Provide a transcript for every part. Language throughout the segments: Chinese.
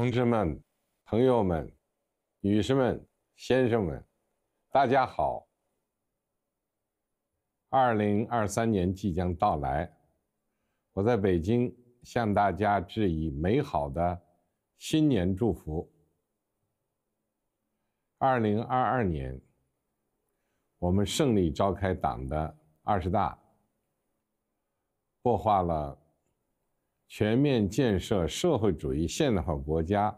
同志们、朋友们、女士们、先生们，大家好。二零二三年即将到来，我在北京向大家致以美好的新年祝福。二零二二年，我们胜利召开党的二十大，破划了。全面建设社会主义现代化国家，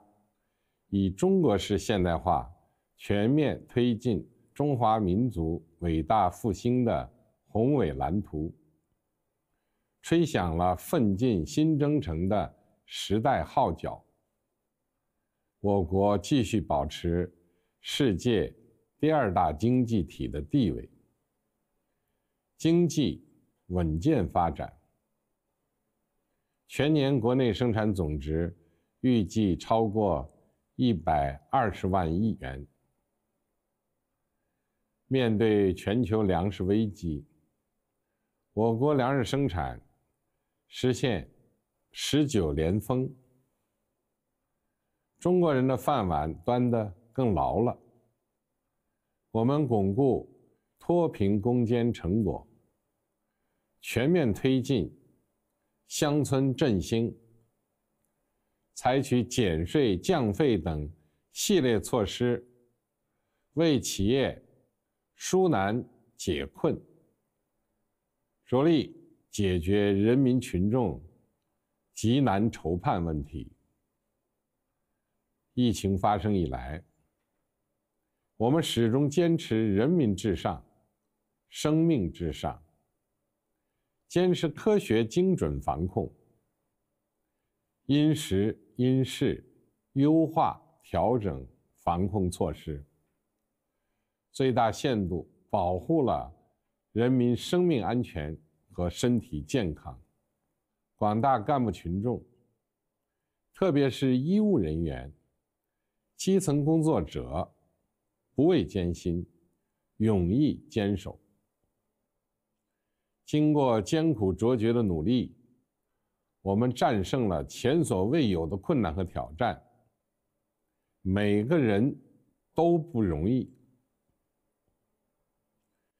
以中国式现代化全面推进中华民族伟大复兴的宏伟蓝图，吹响了奋进新征程的时代号角。我国继续保持世界第二大经济体的地位，经济稳健发展。全年国内生产总值预计超过一百二十万亿元。面对全球粮食危机，我国粮食生产实现十九连丰，中国人的饭碗端得更牢了。我们巩固脱贫攻坚成果，全面推进。乡村振兴，采取减税降费等系列措施，为企业纾难解困，着力解决人民群众急难愁盼问题。疫情发生以来，我们始终坚持人民至上、生命至上。坚持科学精准防控，因时因势优化调整防控措施，最大限度保护了人民生命安全和身体健康。广大干部群众，特别是医务人员、基层工作者，不畏艰辛，勇毅坚守。经过艰苦卓绝的努力，我们战胜了前所未有的困难和挑战。每个人都不容易。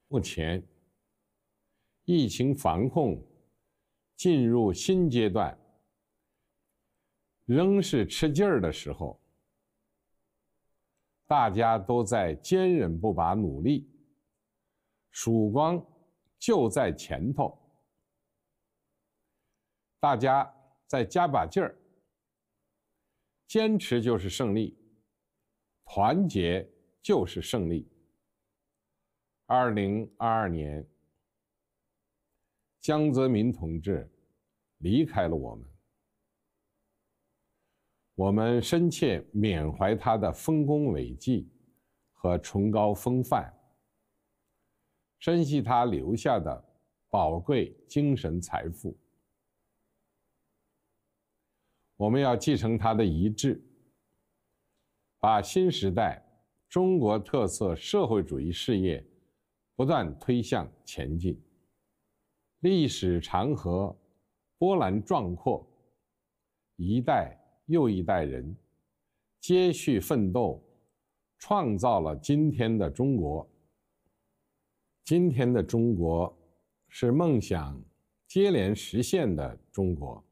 目前疫情防控进入新阶段，仍是吃劲儿的时候，大家都在坚韧不拔努力，曙光。就在前头，大家再加把劲儿。坚持就是胜利，团结就是胜利。二零二二年，江泽民同志离开了我们，我们深切缅怀他的丰功伟绩和崇高风范。珍惜他留下的宝贵精神财富，我们要继承他的遗志，把新时代中国特色社会主义事业不断推向前进。历史长河波澜壮阔，一代又一代人接续奋斗，创造了今天的中国。今天的中国是梦想接连实现的中国。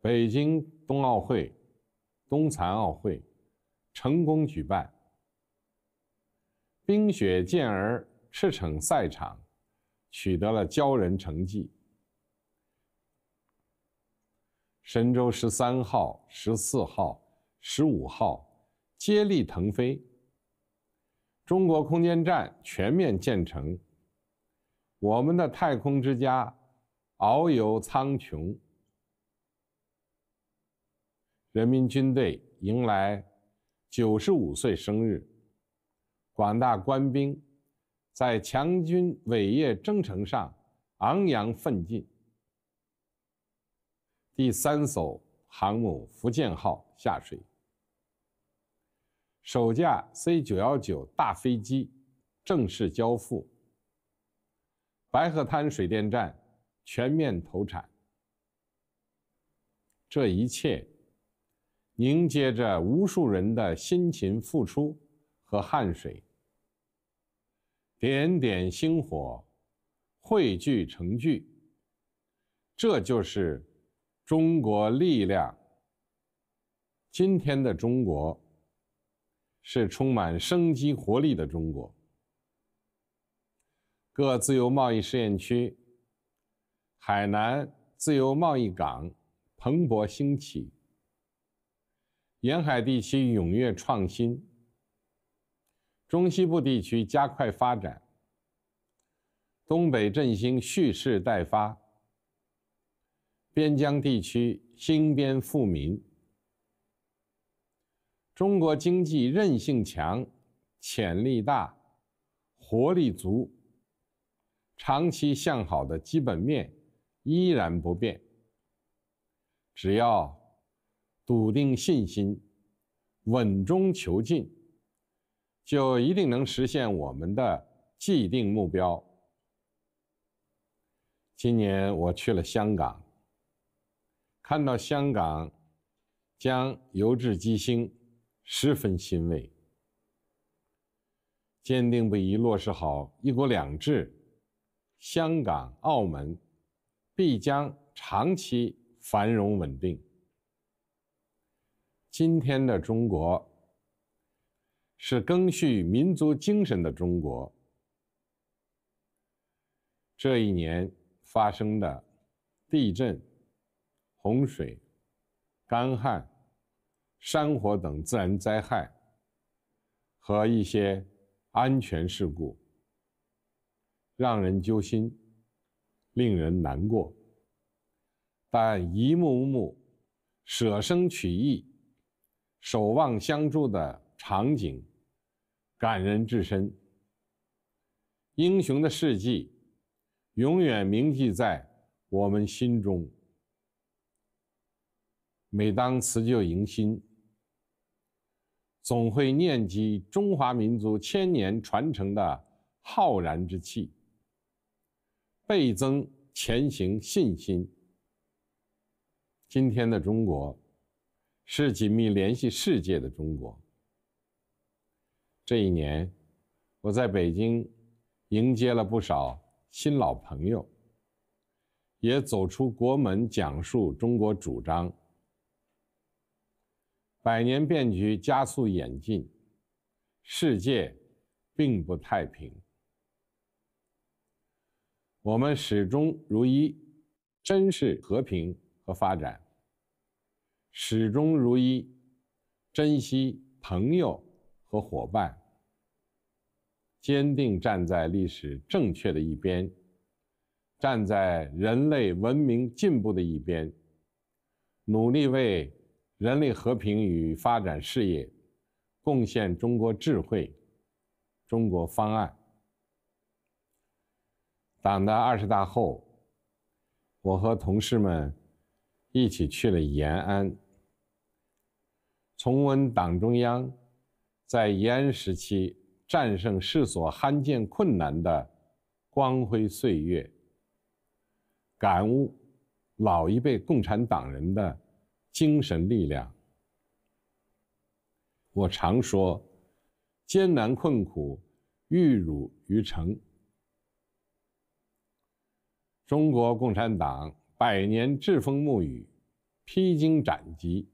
北京冬奥会、冬残奥会成功举办，冰雪健儿驰骋赛场，取得了骄人成绩。神舟十三号、十四号、十五号接力腾飞。中国空间站全面建成，我们的太空之家遨游苍穹。人民军队迎来九十五岁生日，广大官兵在强军伟业征程上昂扬奋进。第三艘航母“福建号”下水。首架 C 九幺九大飞机正式交付，白鹤滩水电站全面投产。这一切，凝结着无数人的辛勤付出和汗水。点点星火，汇聚成炬。这就是中国力量。今天的中国。是充满生机活力的中国。各自由贸易试验区、海南自由贸易港蓬勃兴起，沿海地区踊跃创新，中西部地区加快发展，东北振兴蓄势待发，边疆地区兴边富民。中国经济韧性强，潜力大，活力足，长期向好的基本面依然不变。只要笃定信心，稳中求进，就一定能实现我们的既定目标。今年我去了香港，看到香港将由质机兴。十分欣慰。坚定不移落实好“一国两制”，香港、澳门必将长期繁荣稳定。今天的中国是赓续民族精神的中国。这一年发生的地震、洪水、干旱。山火等自然灾害和一些安全事故让人揪心，令人难过。但一幕幕舍生取义、守望相助的场景感人至深，英雄的事迹永远铭记在我们心中。每当辞旧迎新，总会念及中华民族千年传承的浩然之气，倍增前行信心。今天的中国，是紧密联系世界的中国。这一年，我在北京迎接了不少新老朋友，也走出国门讲述中国主张。百年变局加速演进，世界并不太平。我们始终如一珍视和平和发展，始终如一珍惜朋友和伙伴，坚定站在历史正确的一边，站在人类文明进步的一边，努力为。人类和平与发展事业，贡献中国智慧、中国方案。党的二十大后，我和同事们一起去了延安，重温党中央在延安时期战胜世所罕见困难的光辉岁月，感悟老一辈共产党人的。精神力量。我常说，艰难困苦，玉汝于成。中国共产党百年栉风沐雨，披荆斩棘，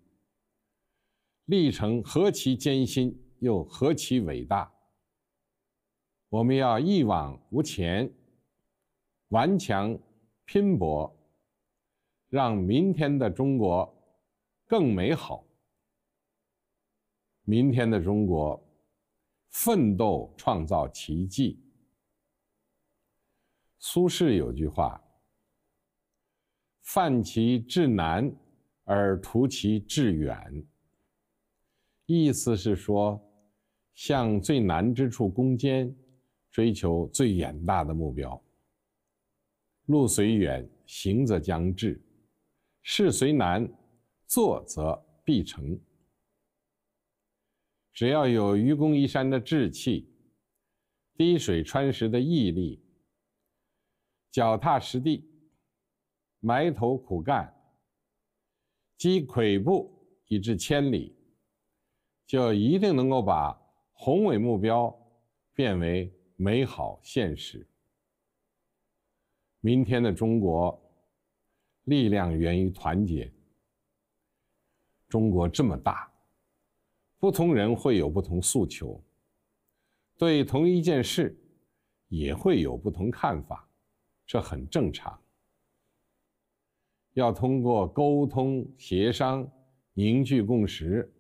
历程何其艰辛，又何其伟大！我们要一往无前，顽强拼搏，让明天的中国。更美好。明天的中国，奋斗创造奇迹。苏轼有句话：“犯其至难，而图其至远。”意思是说，向最难之处攻坚，追求最远大的目标。路虽远，行则将至；事虽难，做则必成。只要有愚公移山的志气，滴水穿石的毅力，脚踏实地，埋头苦干，积跬步以至千里，就一定能够把宏伟目标变为美好现实。明天的中国，力量源于团结。中国这么大，不同人会有不同诉求，对同一件事也会有不同看法，这很正常。要通过沟通协商凝聚共识。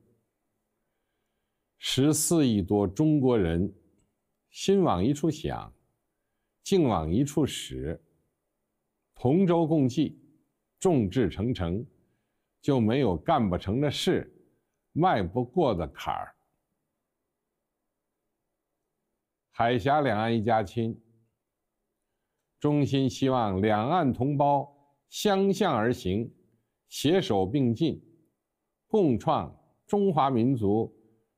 十四亿多中国人心往一处想，劲往一处使，同舟共济，众志成城。就没有干不成的事，迈不过的坎儿。海峡两岸一家亲，衷心希望两岸同胞相向而行，携手并进，共创中华民族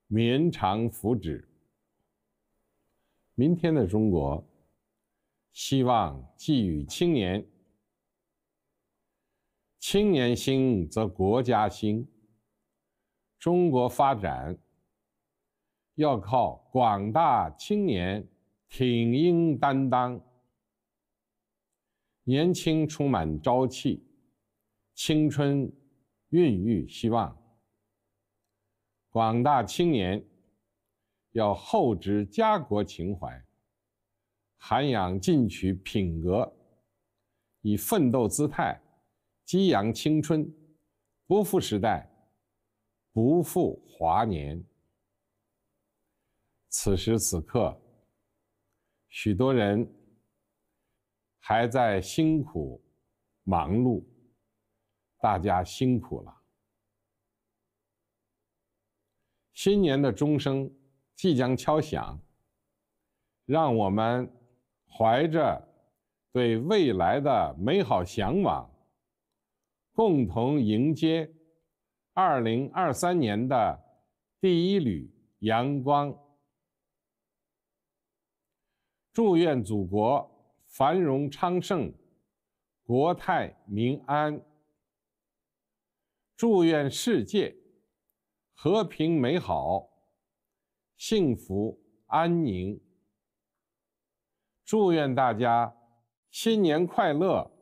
绵长福祉。明天的中国，希望寄予青年。青年兴则国家兴。中国发展要靠广大青年挺膺担当。年轻充满朝气，青春孕育希望。广大青年要厚植家国情怀，涵养进取品格，以奋斗姿态。激扬青春，不负时代，不负华年。此时此刻，许多人还在辛苦忙碌，大家辛苦了。新年的钟声即将敲响，让我们怀着对未来的美好向往。共同迎接二零二三年的第一缕阳光。祝愿祖国繁荣昌盛，国泰民安。祝愿世界和平美好，幸福安宁。祝愿大家新年快乐！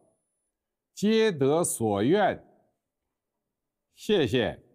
皆得所愿。谢谢。